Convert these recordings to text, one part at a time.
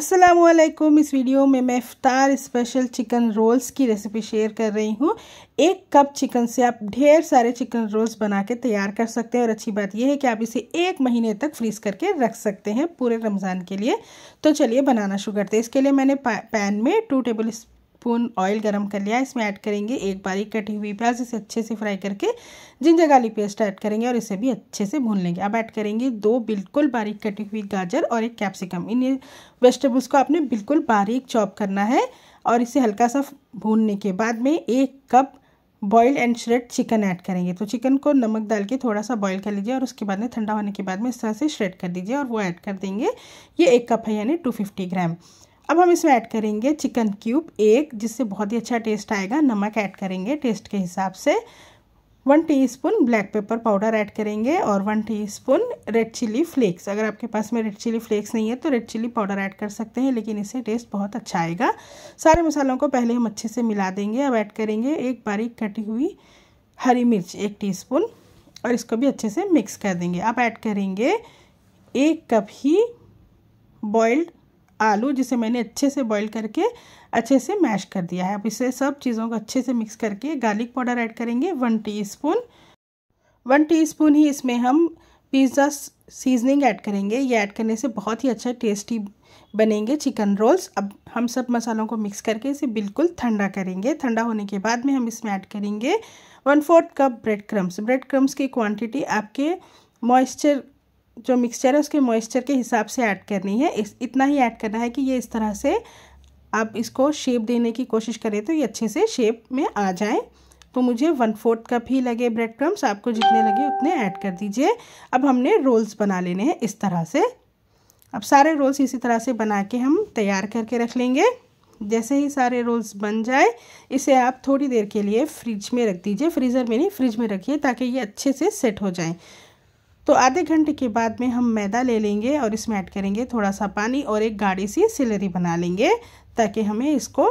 असलम इस वीडियो में मैं इफ़ार स्पेशल चिकन रोल्स की रेसिपी शेयर कर रही हूँ एक कप चिकन से आप ढेर सारे चिकन रोल्स बना के तैयार कर सकते हैं और अच्छी बात यह है कि आप इसे एक महीने तक फ्रीज करके रख सकते हैं पूरे रमज़ान के लिए तो चलिए बनाना शुरू करते हैं इसके लिए मैंने पैन में टू टेबल स्पून ऑयल गर्म कर लिया इसमें ऐड करेंगे एक बारीक कटी हुई प्याज इसे अच्छे से फ्राई करके जिंजर गार्लिक पेस्ट ऐड करेंगे और इसे भी अच्छे से भून लेंगे अब ऐड करेंगे दो बिल्कुल बारीक कटी हुई गाजर और एक कैप्सिकम इन वेजिटेबल्स को आपने बिल्कुल बारीक चॉप करना है और इसे हल्का सा भूनने के बाद में एक cup boil and shred chicken add करेंगे तो चिकन को नमक डाल के थोड़ा सा बॉयल कर लीजिए और उसके बाद में ठंडा होने के बाद में इस तरह से श्रेड कर दीजिए और वो ऐड कर देंगे ये एक कप है यानी टू फिफ्टी ग्राम अब हम इसमें ऐड करेंगे चिकन क्यूब एक जिससे बहुत ही अच्छा टेस्ट आएगा नमक ऐड करेंगे टेस्ट के हिसाब से one teaspoon black pepper powder add करेंगे और one teaspoon red chilli flakes अगर आपके पास में रेड चिली फ्लेक्स नहीं है तो रेड चिली पाउडर ऐड कर सकते हैं लेकिन इससे टेस्ट बहुत अच्छा आएगा सारे मसालों को पहले हम अच्छे से मिला देंगे अब ऐड करेंगे एक बारीक कटी हुई हरी मिर्च एक टी और इसको भी अच्छे से मिक्स कर देंगे अब ऐड करेंगे एक कप ही बॉइल्ड आलू जिसे मैंने अच्छे से बॉईल करके अच्छे से मैश कर दिया है अब इसे सब चीज़ों को अच्छे से मिक्स करके गार्लिक पाउडर ऐड करेंगे वन टीस्पून वन टीस्पून ही इसमें हम पिज़्ज़ा सीजनिंग ऐड करेंगे ये ऐड करने से बहुत ही अच्छा टेस्टी बनेंगे चिकन रोल्स अब हम सब मसालों को मिक्स करके इसे बिल्कुल ठंडा करेंगे ठंडा होने के बाद में हम इसमें ऐड करेंगे one fourth cup bread crumbs bread crumbs की क्वांटिटी आपके मॉइस्चर जो मिक्सचर है उसके मॉइस्चर के हिसाब से ऐड करनी है इस इतना ही ऐड करना है कि ये इस तरह से आप इसको शेप देने की कोशिश करें तो ये अच्छे से शेप में आ जाए तो मुझे वन फोर्थ कप ही लगे ब्रेड क्रम्स आपको जितने लगे उतने ऐड कर दीजिए अब हमने रोल्स बना लेने हैं इस तरह से अब सारे रोल्स इसी तरह से बना के हम तैयार करके रख लेंगे जैसे ही सारे रोल्स बन जाए इसे आप थोड़ी देर के लिए फ्रिज में रख दीजिए फ्रीज़र में नहीं फ्रिज में रखिए ताकि ये अच्छे से सेट हो जाएँ तो आधे घंटे के बाद में हम मैदा ले लेंगे और इसमें ऐड करेंगे थोड़ा सा पानी और एक गाढ़ी सी सिलरी बना लेंगे ताकि हमें इसको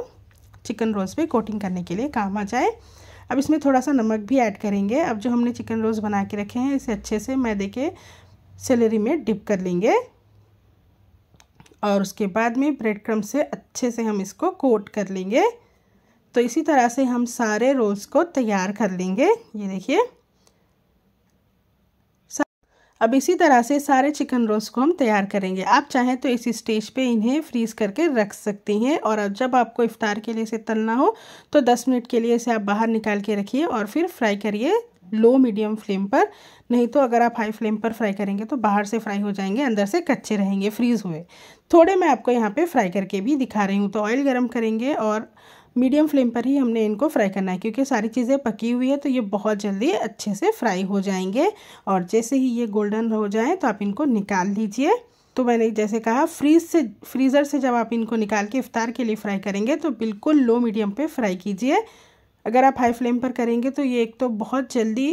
चिकन रोज़ पे कोटिंग करने के लिए काम आ जाए अब इसमें थोड़ा सा नमक भी ऐड करेंगे अब जो हमने चिकन रोज़ बना के रखे हैं इसे अच्छे से मैदे के सिलरी में डिप कर लेंगे और उसके बाद में ब्रेड क्रम से अच्छे से हम इसको कोट कर लेंगे तो इसी तरह से हम सारे रोल्स को तैयार कर लेंगे ये देखिए अब इसी तरह से सारे चिकन रोस्ट को हम तैयार करेंगे आप चाहें तो इसी स्टेज पे इन्हें फ्रीज़ करके रख सकती हैं और अब जब आपको इफ़ार के लिए इसे तलना हो तो 10 मिनट के लिए इसे आप बाहर निकाल के रखिए और फिर फ्राई करिए लो मीडियम फ्लेम पर नहीं तो अगर आप हाई फ्लेम पर फ्राई करेंगे तो बाहर से फ्राई हो जाएंगे अंदर से कच्चे रहेंगे फ्रीज़ हुए थोड़े मैं आपको यहाँ पे फ्राई करके भी दिखा रही हूँ तो ऑयल गर्म करेंगे और मीडियम फ्लेम पर ही हमने इनको फ्राई करना है क्योंकि सारी चीज़ें पकी हुई है तो ये बहुत जल्दी अच्छे से फ्राई हो जाएंगे और जैसे ही ये गोल्डन हो जाए तो आप इनको निकाल लीजिए तो मैंने जैसे कहा फ्रीज से फ्रीज़र से जब आप इनको निकाल के इफ़ार के लिए फ्राई करेंगे तो बिल्कुल लो मीडियम पे फ्राई कीजिए अगर आप हाई फ्लेम पर करेंगे तो ये एक तो बहुत जल्दी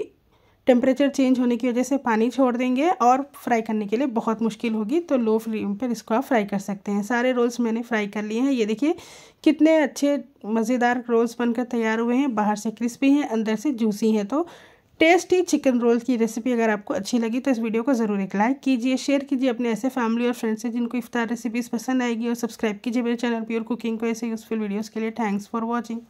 टेम्परेचर चेंज होने की वजह से पानी छोड़ देंगे और फ्राई करने के लिए बहुत मुश्किल होगी तो लो फ्लेम पर इसको आप फ्राई कर सकते हैं सारे रोल्स मैंने फ्राई कर लिए हैं ये देखिए कितने अच्छे मज़ेदार रोल्स बनकर तैयार हुए हैं बाहर से क्रिस्पी हैं अंदर से जूसी हैं तो टेस्टी चिकन रोल की रेसिपी अगर आपको अच्छी लगी तो इस वीडियो को ज़रूर एक लाइक कीजिए शेयर कीजिए अपने ऐसे फैमिली और फ्रेंड्स से जिनको इफ्तार रेसिपीज़ पसंद आएगी और सब्सक्राइब कीजिए मेरे चैनल प्योर कुकिंग को ऐसे यूज़फुल वीडियोज़ के लिए थैंक्स फॉर वॉचिंग